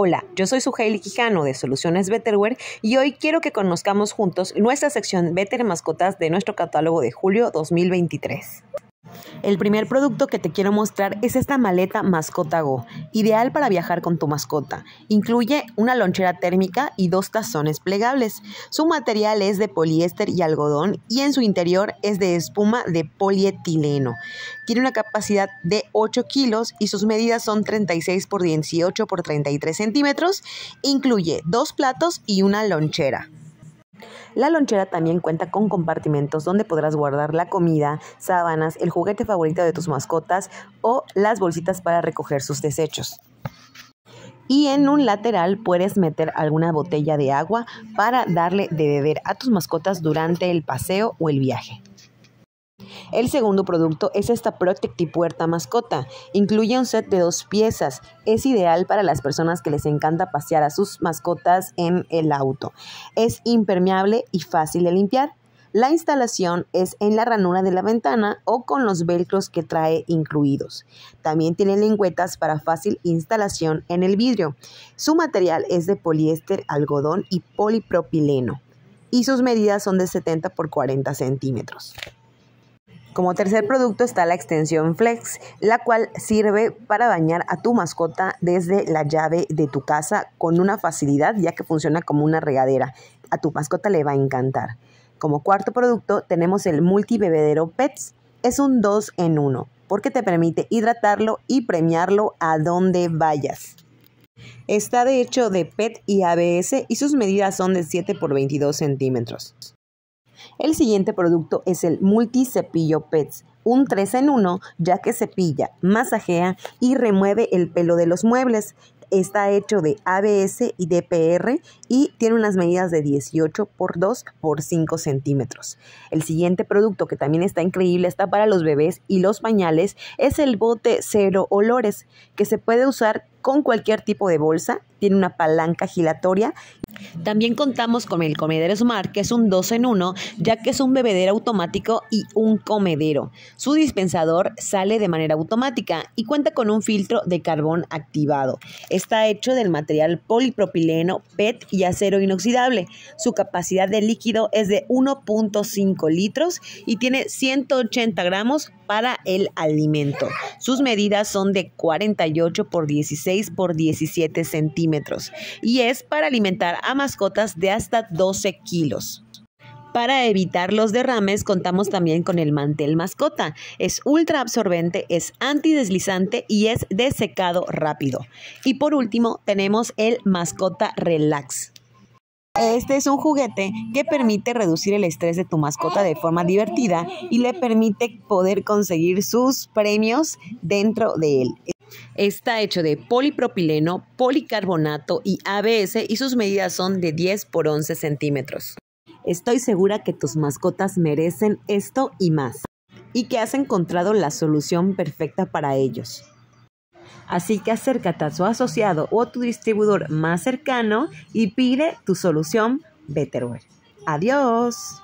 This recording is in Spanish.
Hola, yo soy Suheili Quijano de Soluciones Betterware y hoy quiero que conozcamos juntos nuestra sección Better Mascotas de nuestro catálogo de julio 2023. El primer producto que te quiero mostrar es esta maleta Mascota Go, ideal para viajar con tu mascota. Incluye una lonchera térmica y dos tazones plegables. Su material es de poliéster y algodón y en su interior es de espuma de polietileno. Tiene una capacidad de 8 kilos y sus medidas son 36 por 18 por 33 centímetros. Incluye dos platos y una lonchera. La lonchera también cuenta con compartimentos donde podrás guardar la comida, sábanas, el juguete favorito de tus mascotas o las bolsitas para recoger sus desechos y en un lateral puedes meter alguna botella de agua para darle de beber a tus mascotas durante el paseo o el viaje. El segundo producto es esta Protecti Puerta Mascota. Incluye un set de dos piezas. Es ideal para las personas que les encanta pasear a sus mascotas en el auto. Es impermeable y fácil de limpiar. La instalación es en la ranura de la ventana o con los velcros que trae incluidos. También tiene lengüetas para fácil instalación en el vidrio. Su material es de poliéster, algodón y polipropileno y sus medidas son de 70 por 40 centímetros. Como tercer producto está la extensión Flex, la cual sirve para bañar a tu mascota desde la llave de tu casa con una facilidad ya que funciona como una regadera. A tu mascota le va a encantar. Como cuarto producto tenemos el multibebedero Pets. Es un 2 en 1 porque te permite hidratarlo y premiarlo a donde vayas. Está de hecho de PET y ABS y sus medidas son de 7 por 22 centímetros. El siguiente producto es el multi cepillo PETS, un 3 en 1 ya que cepilla, masajea y remueve el pelo de los muebles. Está hecho de ABS y DPR y tiene unas medidas de 18 por 2 por 5 centímetros. El siguiente producto que también está increíble, está para los bebés y los pañales, es el bote cero olores, que se puede usar con cualquier tipo de bolsa, tiene una palanca giratoria también contamos con el comedero Smart, que es un 2 en 1, ya que es un bebedero automático y un comedero. Su dispensador sale de manera automática y cuenta con un filtro de carbón activado. Está hecho del material polipropileno, PET y acero inoxidable. Su capacidad de líquido es de 1.5 litros y tiene 180 gramos para el alimento. Sus medidas son de 48 por 16 por 17 centímetros y es para alimentar a más de hasta 12 kilos. Para evitar los derrames contamos también con el mantel mascota. Es ultra absorbente, es antideslizante y es de secado rápido. Y por último tenemos el mascota relax. Este es un juguete que permite reducir el estrés de tu mascota de forma divertida y le permite poder conseguir sus premios dentro de él. Está hecho de polipropileno, policarbonato y ABS y sus medidas son de 10 por 11 centímetros. Estoy segura que tus mascotas merecen esto y más, y que has encontrado la solución perfecta para ellos. Así que acércate a su asociado o a tu distribuidor más cercano y pide tu solución Betterware. Adiós.